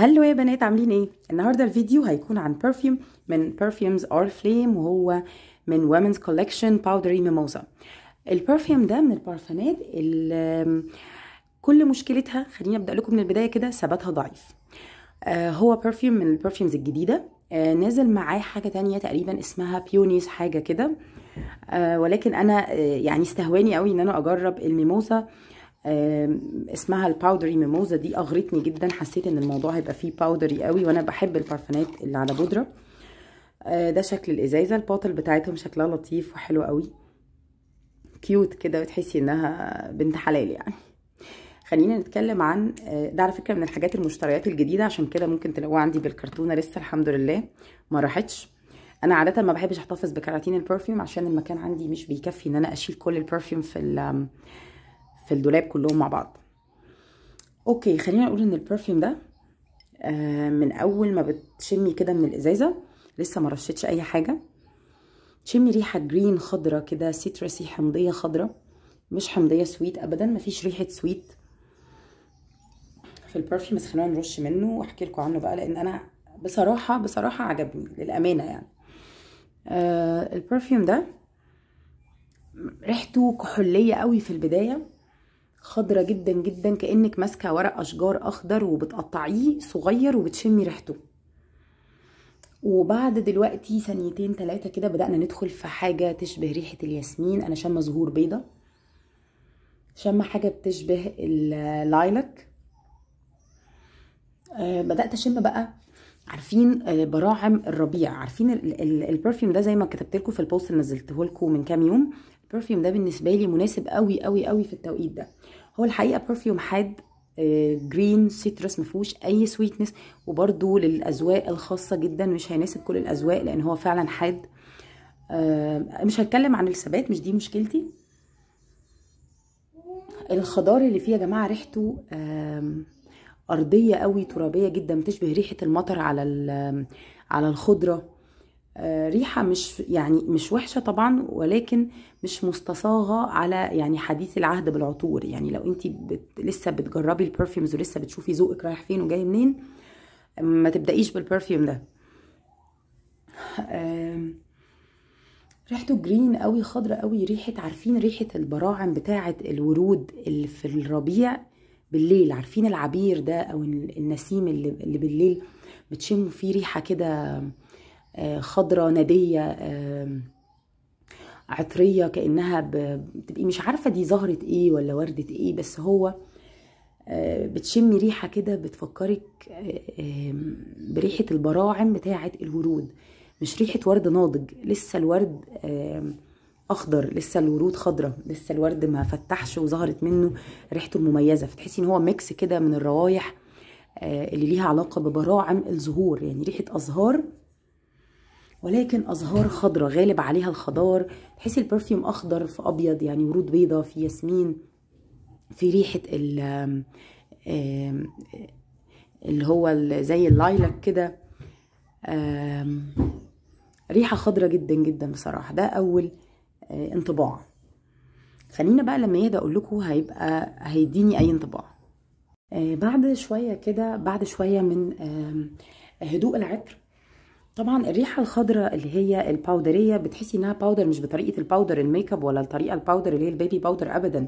هلو يا بنات عاملين ايه النهارده الفيديو هيكون عن برفيوم من برفيومز ار فليم وهو من ومنز كولكشن باودري ميموزا البرفيوم ده من البارفانات اللي كل مشكلتها خليني ابدا لكم من البدايه كده ثباتها ضعيف آه، هو برفيوم من البرفيومز الجديده آه، نازل معاه حاجه تانية تقريبا اسمها بيونيز حاجه كده آه، ولكن انا يعني استهواني قوي ان انا اجرب الميموزا اسمها الباودري ميموزا دي اغرتني جدا حسيت ان الموضوع هيبقى فيه باودري قوي وانا بحب البارفانات اللي على بودره آه، ده شكل الازازه الباتل بتاعتهم شكلها لطيف وحلو قوي كيوت كده وتحسي انها بنت حلال يعني خلينا نتكلم عن آه، ده على فكره من الحاجات المشتريات الجديده عشان كده ممكن تلاقوها عندي بالكرتونه لسه الحمد لله ما راحتش انا عاده ما بحبش احتفظ بكراتين البرفيوم عشان المكان عندي مش بيكفي ان انا اشيل كل البرفيوم في في الدولاب كلهم مع بعض اوكي خلينا نقول ان البرفيوم ده آه، من اول ما بتشمي كده من الازازه لسه ما رشتش اي حاجه تشمي ريحه جرين خضره كده سيترسي حمضيه خضره مش حمضيه سويت ابدا مفيش ريحه سويت في البرفيوم بس خلينا نرش منه واحكي لكم عنه بقى لان انا بصراحه بصراحه عجبني للامانه يعني آه، البرفيوم ده ريحته كحوليه قوي في البدايه خضرة جدا جدا كأنك ماسكة ورق أشجار أخضر وبتقطعيه صغير وبتشمي ريحته وبعد دلوقتي ثانيتين ثلاثه كده بدأنا ندخل في حاجة تشبه ريحة الياسمين أنا شامة زهور بيضة شامة حاجة بتشبه اللايلك آه، بدأت أشم بقى عارفين آه، براعم الربيع عارفين البرفيوم ده زي ما كتبت لكم في البوست اللي نزلته لكم من كام يوم البرفيوم ده بالنسبه لي مناسب قوي قوي قوي في التوقيت ده هو الحقيقه برفيوم حاد جرين آه، سيترس مفهوش اي سويتنس وبرده للاذواق الخاصه جدا مش هيناسب كل الاذواق لان هو فعلا حاد آه، مش هتكلم عن الثبات مش دي مشكلتي الخضار اللي فيه يا جماعه ريحته ارضيه قوي ترابيه جدا بتشبه ريحه المطر على على الخضره آه، ريحة مش يعني مش وحشة طبعا ولكن مش مستصاغة على يعني حديث العهد بالعطور يعني لو انت بت لسه بتجربي البرفيومز ولسه بتشوفي ذوقك رايح فين وجاي منين ما تبدأيش بالبرفيوم ده ريحته جرين قوي خضرة قوي ريحة عارفين ريحة البراعم بتاعة الورود اللي في الربيع بالليل عارفين العبير ده او النسيم اللي بالليل بتشموا فيه ريحة كده خضرة نادية عطرية كأنها بتبقي مش عارفة دي زهرة ايه ولا وردة ايه بس هو آه، بتشمي ريحة كده بتفكرك آه، بريحة البراعم بتاعة الورود مش ريحة ورد ناضج لسه الورد اخضر لسه الورود خضرة لسه الورد ما فتحش وظهرت منه ريحته المميزة فتحسي ان هو ميكس كده من الروايح آه، اللي ليها علاقة ببراعم الزهور يعني ريحة أزهار ولكن أزهار خضراء غالب عليها الخضار تحس البرفيوم أخضر في أبيض يعني ورود بيضاء في ياسمين في ريحة ال اللي هو زي اللايلك كده ريحة خضراء جدا جدا بصراحة ده أول آه، انطباع خلينا بقى لما يهدى أقول لكم هيبقى هيديني أي انطباع آه، بعد شوية كده بعد شوية من هدوء العطر طبعا الريحه الخضراء اللي هي الباودريه بتحسي انها باودر مش بطريقه الباودر الميك اب ولا الطريقه الباودر اللي هي البيبي باودر ابدا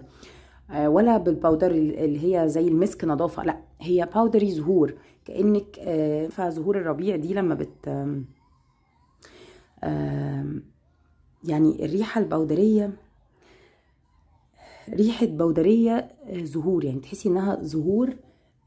آه، ولا بالباودر اللي هي زي المسك نظافه لا هي باودري زهور كانك آه، فزهور الربيع دي لما بت يعني الريحه البودريه ريحه بودريه زهور آه، يعني تحسي انها زهور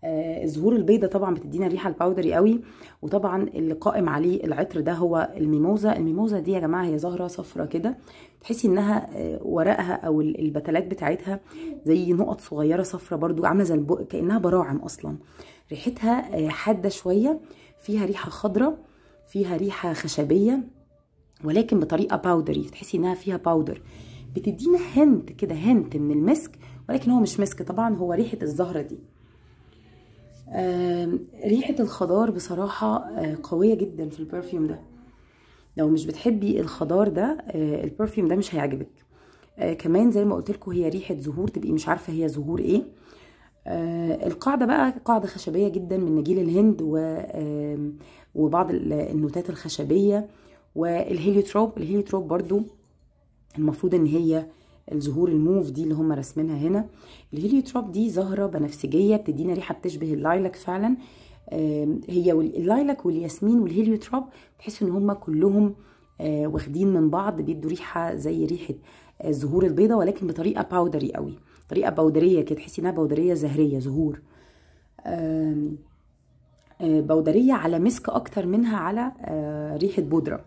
آه، الزهور البيضة طبعا بتدينا ريحة الباودري قوي وطبعا اللي قائم عليه العطر ده هو الميموزا الميموزا دي يا جماعة هي زهرة صفراء كده تحسي انها آه، ورقها او البتلات بتاعتها زي نقط صغيرة صفراء برضو عاملة زي البق كأنها براعم اصلا ريحتها آه، حادة شوية فيها ريحة خضراء فيها ريحة خشبية ولكن بطريقة باودري تحسي انها فيها باودر بتدينا هنت كده هنت من المسك ولكن هو مش مسك طبعا هو ريحة الزهرة دي ريحة الخضار بصراحة آه، قوية جدا في البرفيوم ده لو مش بتحبي الخضار ده آه، البرفيوم ده مش هيعجبك آه، كمان زي ما قلت لكم هي ريحة زهور تبقي مش عارفة هي زهور ايه القاعدة بقى قاعدة خشبية جدا من نجيل الهند و وبعض النوتات الخشبية والهيليوتروب الهيليوتروب برضو المفروض ان هي الزهور الموف دي اللي هم راسمينها هنا الهيليوتروب دي زهره بنفسجيه بتدينا ريحه بتشبه اللايلاك فعلا هي اللايلاك والياسمين والهيليوتروب تحس ان هم كلهم آه، واخدين من بعض بيدوا ريحه زي ريحه آه، الزهور البيضاء ولكن بطريقه باودري قوي طريقه بودريه كده تحسي انها بودريه زهريه زهور بودريه آه، على مسك اكتر منها على ريحه بودره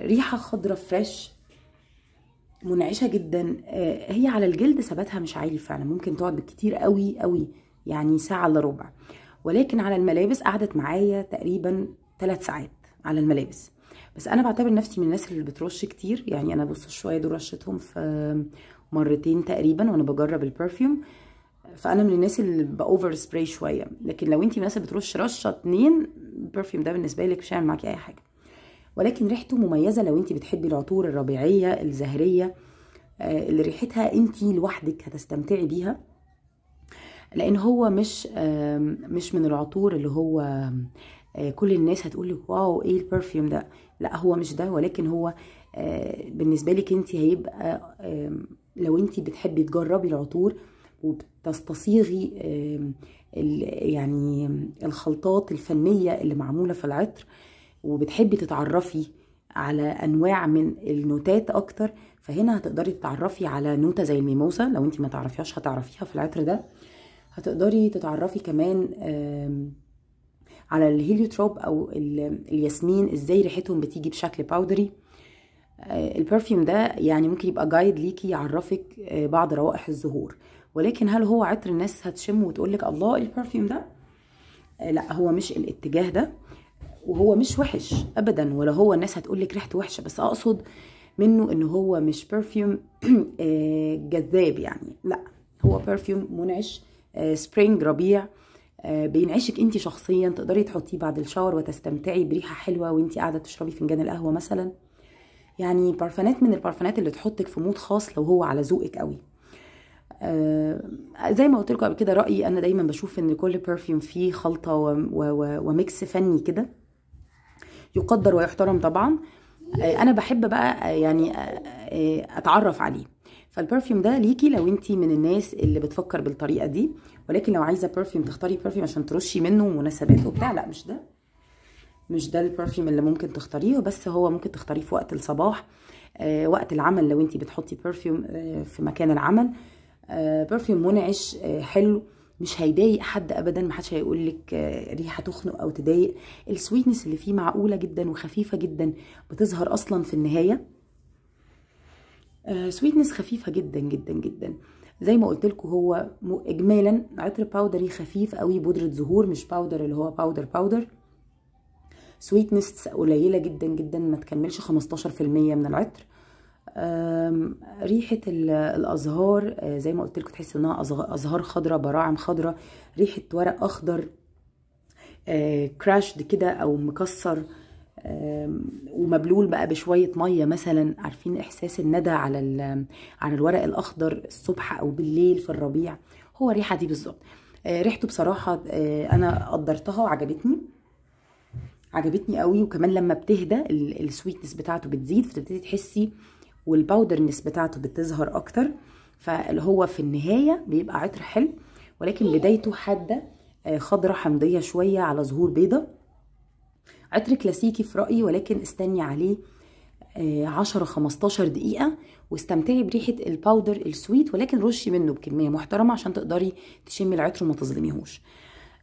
ريحه خضراء فريش منعشه جدا آه، هي على الجلد ثباتها مش عالي فعلا ممكن تقعد بالكتير قوي قوي يعني ساعه الا ربع ولكن على الملابس قعدت معايا تقريبا ثلاث ساعات على الملابس بس انا بعتبر نفسي من الناس اللي بترش كتير يعني انا بص شويه دول رشتهم في مرتين تقريبا وانا بجرب البرفيوم فانا من الناس اللي باوفر سبراي شويه لكن لو انت مثلا بترش رشه اتنين البرفيوم ده بالنسبه لك مش هيعمل معاكي اي حاجه ولكن ريحته مميزه لو انت بتحبي العطور الربيعيه الزهريه آه، اللي ريحتها انت لوحدك هتستمتعي بيها لان هو مش مش من العطور اللي هو آه، كل الناس هتقول لك واو ايه البرفيوم ده لا هو مش ده ولكن هو آه، بالنسبه لك انت هيبقى لو انت بتحبي تجربي العطور وبتستصيغي يعني الخلطات الفنيه اللي معموله في العطر وبتحبي تتعرفي على انواع من النوتات اكتر فهنا هتقدري تتعرفي على نوته زي الميموسا لو انت ما تعرفيهاش هتعرفيها في العطر ده هتقدري تتعرفي كمان على الهيليوتروب او الياسمين ازاي ريحتهم بتيجي بشكل باودري آه، البرفيوم ده يعني ممكن يبقى جايد ليكي يعرفك آه، بعض روائح الزهور ولكن هل هو عطر الناس هتشمه وتقولك الله البرفيوم ده آه، لا هو مش الاتجاه ده وهو مش وحش ابدا ولا هو الناس هتقول لك ريحته وحشه بس اقصد منه ان هو مش برفيوم آه، جذاب يعني لا هو برفيوم منعش سبرينج آه، ربيع آه، بينعشك انت شخصيا تقدري تحطيه بعد الشاور وتستمتعي بريحه حلوه وانت قاعده تشربي فنجان القهوه مثلا يعني برفانات من البرفانات اللي تحطك في مود خاص لو هو على ذوقك قوي آه زي ما قلت لكم قبل كده رايي انا دايما بشوف ان كل برفيوم فيه خلطه وميكس فني كده يقدر ويحترم طبعا آه، انا بحب بقى آه، يعني آه، اتعرف عليه فالبرفيوم ده ليكي لو انت من الناس اللي بتفكر بالطريقه دي ولكن لو عايزه برفيوم تختاري برفيوم عشان ترشي منه مناسبات وبتاع لا مش ده مش ده البرفيوم اللي ممكن تختاريه بس هو ممكن تختاريه في وقت الصباح آه وقت العمل لو انت بتحطي برفيوم آه في مكان العمل آه برفيوم منعش آه حلو مش هيضايق حد ابدا ما حدش هيقول لك ريحه آه، تخنق او تضايق السويتنس اللي فيه معقوله جدا وخفيفه جدا بتظهر اصلا في النهايه سويتنس آه، خفيفه جدا جدا جدا زي ما قلت لكم هو اجمالا عطر باودري خفيف قوي بودره زهور مش باودر اللي هو باودر باودر سويتنس قليله جدا جدا ما تكملش 15% من العطر ريحه الازهار آه، زي ما قلت لكم تحس انها ازهار خضراء براعم خضراء ريحه ورق اخضر كراشد آه، كده او مكسر ومبلول بقى بشويه ميه مثلا عارفين احساس الندى على على الورق الاخضر الصبح او بالليل في الربيع هو الريحه دي بالظبط آه، ريحته بصراحه انا قدرتها وعجبتني عجبتني قوي وكمان لما بتهدى السويتنس بتاعته بتزيد فتبتدي تحسي والباودر بتاعته بتظهر اكتر فاللي هو في النهايه بيبقى عطر حلو ولكن بدايته حاده آه، خضره حمضيه شويه على ظهور بيضه عطر كلاسيكي في رايي ولكن استني عليه 10 آه، 15 دقيقه واستمتعي بريحه الباودر السويت ولكن رشي منه بكميه محترمه عشان تقدري تشمي العطر وما تظلميهوش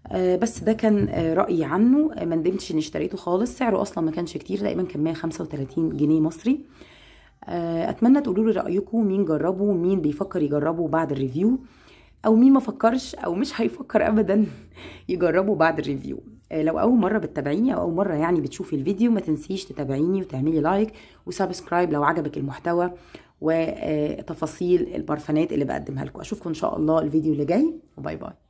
آه، بس ده كان رايي عنه ما ندمتش اني اشتريته خالص سعره اصلا ما كانش كتير تقريبا كان 135 جنيه مصري آه، اتمنى تقولوا لي رايكم مين جربه مين بيفكر يجربه بعد الريفيو او مين ما فكرش او مش هيفكر ابدا يجربه بعد الريفيو آه، لو اول مره بتتابعيني او اول مره يعني بتشوفي الفيديو ما تنسيش تتابعيني وتعملي لايك وسبسكرايب لو عجبك المحتوى وتفاصيل آه، البرفانات اللي بقدمها لكم اشوفكم ان شاء الله الفيديو اللي جاي وباي باي